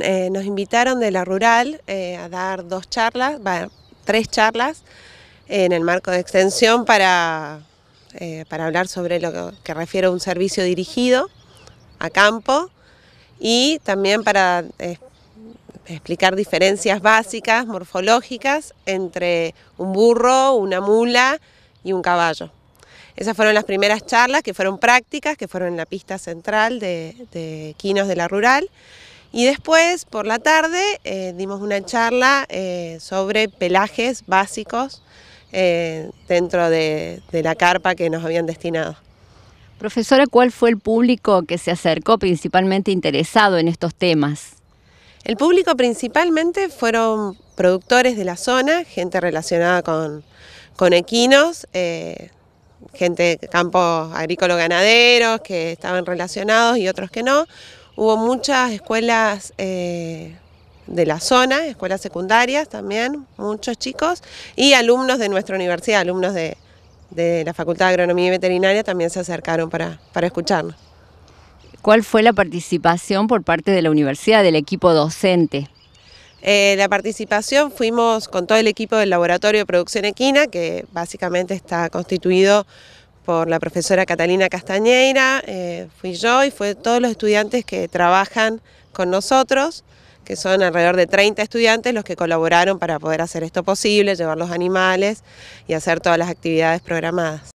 Eh, nos invitaron de la rural eh, a dar dos charlas, tres charlas en el marco de extensión para, eh, hablar sobre lo que, refiere a un servicio dirigido a campo y también para explicar diferencias básicas morfológicas entre un burro, una mula y un caballo. Esas fueron las primeras charlas que fueron prácticas, que fueron en la pista central de, de Quinos de la Rural. Y después, por la tarde, eh, dimos una charla eh, sobre pelajes básicos eh, dentro de, la carpa que nos habían destinado. Profesora, ¿cuál fue el público que se acercó principalmente interesado en estos temas? El público principalmente fueron productores de la zona, gente relacionada con, equinos, gente de campos agrícolas ganaderos que estaban relacionados y otros que no, Hubo muchas escuelas eh, de la zona, escuelas secundarias también, muchos chicos, y alumnos de nuestra universidad, alumnos de, la Facultad de Agronomía y Veterinaria también se acercaron para, para escucharnos. ¿Cuál fue la participación por parte de la universidad, del equipo docente? Eh, la participación fuimos con todo el equipo del Laboratorio de Producción Equina, que básicamente está constituido por la profesora Catalina Castañeira, eh, fui yo y fue todos los estudiantes que trabajan con nosotros, que son alrededor de 30 estudiantes los que colaboraron para poder hacer esto posible, llevar los animales y hacer todas las actividades programadas.